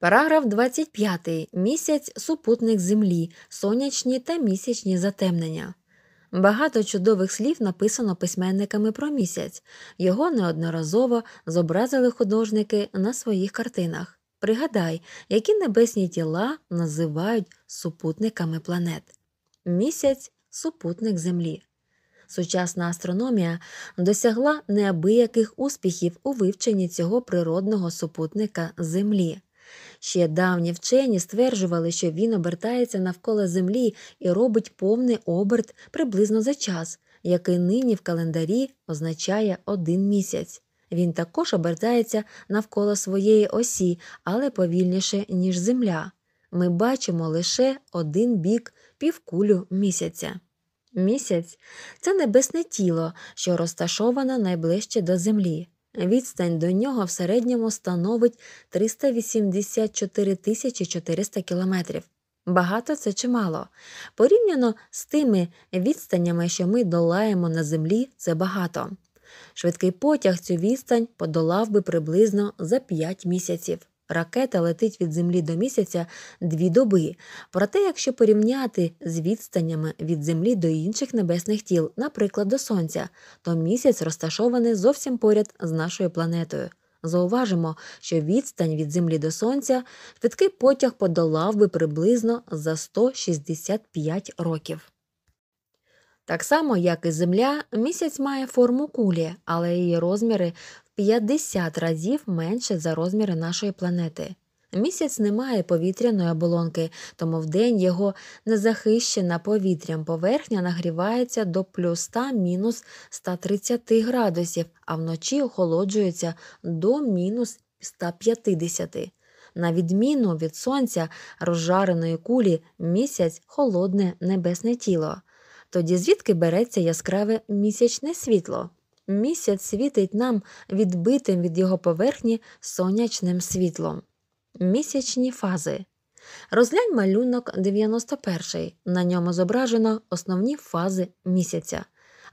Параграф 25. Місяць супутник Землі, сонячні та місячні затемнення. Багато чудових слів написано письменниками про місяць. Його неодноразово зобразили художники на своїх картинах. Пригадай, які небесні тіла називають супутниками планет. Місяць супутник Землі. Сучасна астрономія досягла неабияких успіхів у вивченні цього природного супутника Землі. Ще давні вчені стверджували, що він обертається навколо Землі і робить повний оберт приблизно за час, який нині в календарі означає один місяць. Він також обертається навколо своєї осі, але повільніше, ніж Земля. Ми бачимо лише один бік півкулю місяця. Місяць це небесне тіло, що розташоване найближче до Землі. Відстань до нього в середньому становить 384 тисячі 400 кілометрів. Багато це чимало. Порівняно з тими відстанями, що ми долаємо на землі, це багато. Швидкий потяг цю відстань подолав би приблизно за 5 місяців. Ракета летить від землі до місяця дві доби. Проте, якщо порівняти з відстанями від землі до інших небесних тіл, наприклад, до сонця, то місяць розташований зовсім поряд з нашою планетою. Зауважимо, що відстань від землі до сонця швидкий потяг подолав би приблизно за 165 років. Так само, як і Земля, місяць має форму кулі, але її розміри в 50 разів менше за розміри нашої планети. Місяць не має повітряної оболонки, тому вдень його незахищена повітрям поверхня нагрівається до плюс 100 мінус 130 градусів, а вночі охолоджується до мінус 150. На відміну від сонця розжареної кулі місяць холодне небесне тіло. Тоді звідки береться яскраве місячне світло? Місяць світить нам відбитим від його поверхні сонячним світлом. Місячні фази. Розглянь малюнок 91 На ньому зображено основні фази місяця.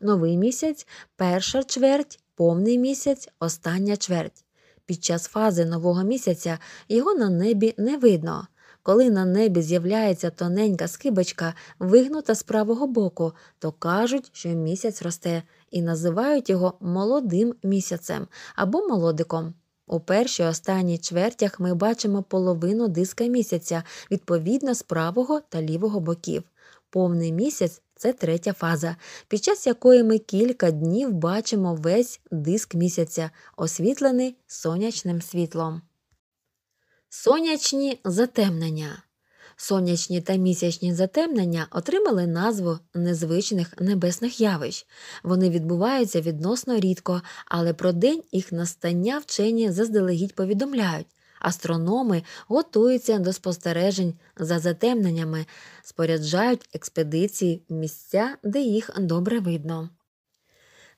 Новий місяць, перша чверть, повний місяць, остання чверть. Під час фази нового місяця його на небі не видно. Коли на небі з'являється тоненька скибочка, вигнута з правого боку, то кажуть, що місяць росте, і називають його молодим місяцем або молодиком. У першій останній чвертях ми бачимо половину диска місяця, відповідно з правого та лівого боків. Повний місяць це третя фаза, під час якої ми кілька днів бачимо весь диск місяця, освітлений сонячним світлом. Сонячні затемнення. Сонячні та місячні затемнення отримали назву незвичних небесних явищ. Вони відбуваються відносно рідко, але про день їх настання вчені заздалегідь повідомляють. Астрономи готуються до спостережень за затемненнями, споряджають експедиції в місця, де їх добре видно.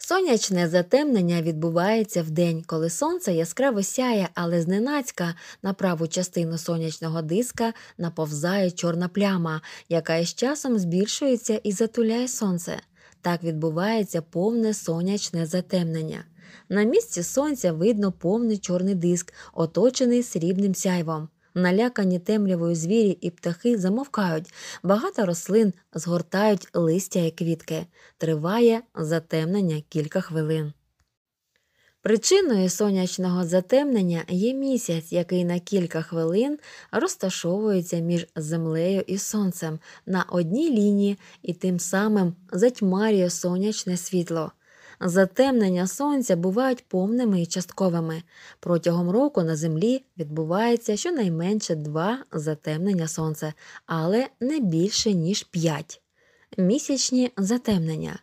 Сонячне затемнення відбувається в день, коли сонце яскраво сяє, але зненацька на праву частину сонячного диска наповзає чорна пляма, яка із часом збільшується і затуляє сонце. Так відбувається повне сонячне затемнення. На місці сонця видно повний чорний диск, оточений срібним сяйвом. Налякані темрявою звірі і птахи замовкають, багато рослин згортають листя і квітки. Триває затемнення кілька хвилин. Причиною сонячного затемнення є місяць, який на кілька хвилин розташовується між землею і сонцем на одній лінії і тим самим затьмарює сонячне світло затемнення сонця бувають повними і частковими. Протягом року на Землі відбувається щонайменше два затемнення сонця, але не більше, ніж п'ять. Місячні затемнення.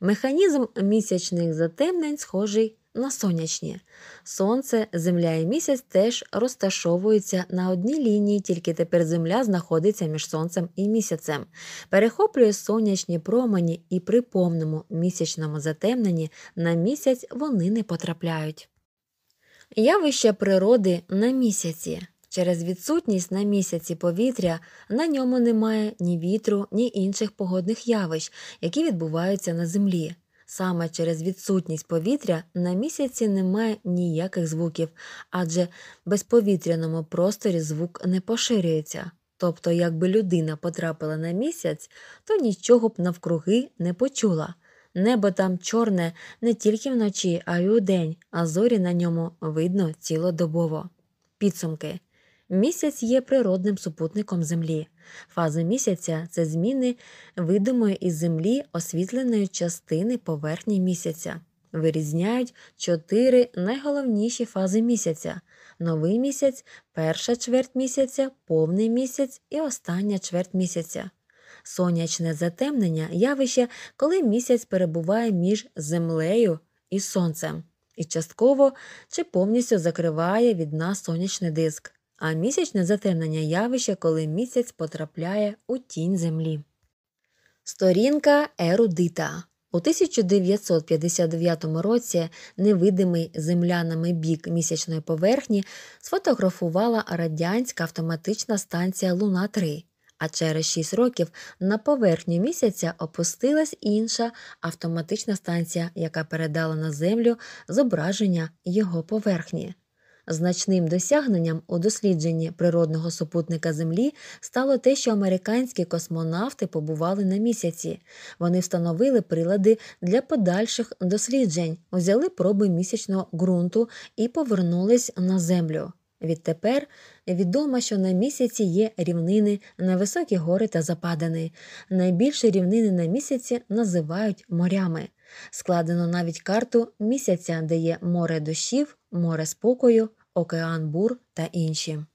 Механізм місячних затемнень схожий на сонячні. Сонце, Земля і місяць теж розташовуються на одній лінії, тільки тепер Земля знаходиться між сонцем і місяцем, перехоплює сонячні промені і при повному місячному затемненні на місяць вони не потрапляють. Явище природи на місяці. Через відсутність на місяці повітря на ньому немає ні вітру, ні інших погодних явищ, які відбуваються на землі. Саме через відсутність повітря на місяці немає ніяких звуків, адже в безповітряному просторі звук не поширюється. Тобто, якби людина потрапила на місяць, то нічого б навкруги не почула. Небо там чорне не тільки вночі, а й удень, а зорі на ньому видно цілодобово. Підсумки Місяць є природним супутником Землі. Фази місяця це зміни видимої із землі освітленої частини поверхні місяця. Вирізняють чотири найголовніші фази місяця: новий місяць, перша чверть місяця, повний місяць і остання чверть місяця. Сонячне затемнення явище, коли місяць перебуває між землею і сонцем, і частково чи повністю закриває від нас сонячний диск а місячне затемнення явище, коли місяць потрапляє у тінь землі. Сторінка Ерудита у 1959 році невидимий землянами бік місячної поверхні сфотографувала радянська автоматична станція Луна 3 а через шість років на поверхню місяця опустилась інша автоматична станція, яка передала на землю зображення його поверхні. Значним досягненням у дослідженні природного супутника Землі стало те, що американські космонавти побували на місяці. Вони встановили прилади для подальших досліджень, взяли проби місячного ґрунту і повернулись на землю. Відтепер відомо, що на місяці є рівнини, невисокі гори та западини. Найбільші рівнини на місяці називають морями. Складено навіть карту місяця, де є море дощів, море спокою, океан бур та інші.